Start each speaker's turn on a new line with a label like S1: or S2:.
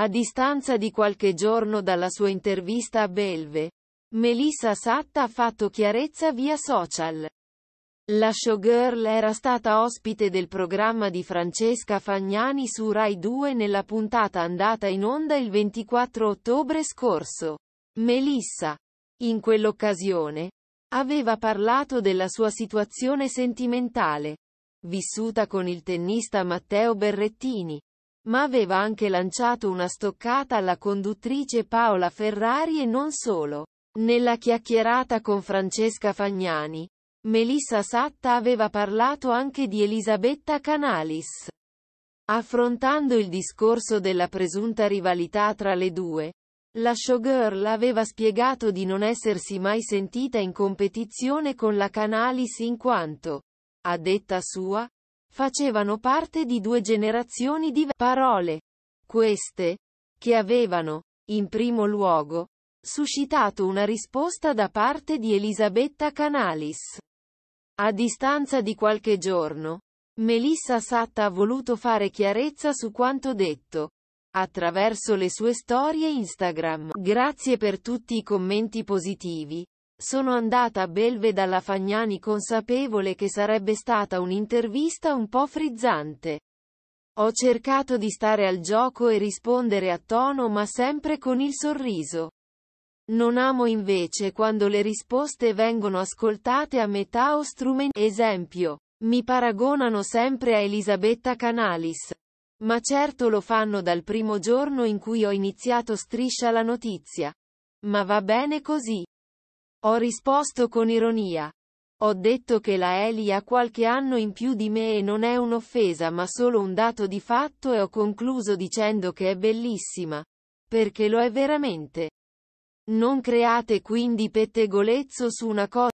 S1: A distanza di qualche giorno dalla sua intervista a Belve, Melissa Satta ha fatto chiarezza via social. La showgirl era stata ospite del programma di Francesca Fagnani su Rai 2 nella puntata andata in onda il 24 ottobre scorso. Melissa, in quell'occasione, aveva parlato della sua situazione sentimentale, vissuta con il tennista Matteo Berrettini, ma aveva anche lanciato una stoccata alla conduttrice Paola Ferrari e non solo. Nella chiacchierata con Francesca Fagnani, Melissa Satta aveva parlato anche di Elisabetta Canalis. Affrontando il discorso della presunta rivalità tra le due, la showgirl aveva spiegato di non essersi mai sentita in competizione con la Canalis in quanto, a detta sua, facevano parte di due generazioni di parole. Queste, che avevano, in primo luogo, suscitato una risposta da parte di Elisabetta Canalis. A distanza di qualche giorno, Melissa Satta ha voluto fare chiarezza su quanto detto attraverso le sue storie Instagram. Grazie per tutti i commenti positivi. Sono andata a Belve dalla Fagnani consapevole che sarebbe stata un'intervista un po' frizzante. Ho cercato di stare al gioco e rispondere a tono ma sempre con il sorriso. Non amo invece quando le risposte vengono ascoltate a metà o strumenti. Esempio. Mi paragonano sempre a Elisabetta Canalis. Ma certo lo fanno dal primo giorno in cui ho iniziato Striscia la notizia. Ma va bene così. Ho risposto con ironia. Ho detto che la Eli ha qualche anno in più di me e non è un'offesa ma solo un dato di fatto e ho concluso dicendo che è bellissima. Perché lo è veramente. Non create quindi pettegolezzo su una cosa.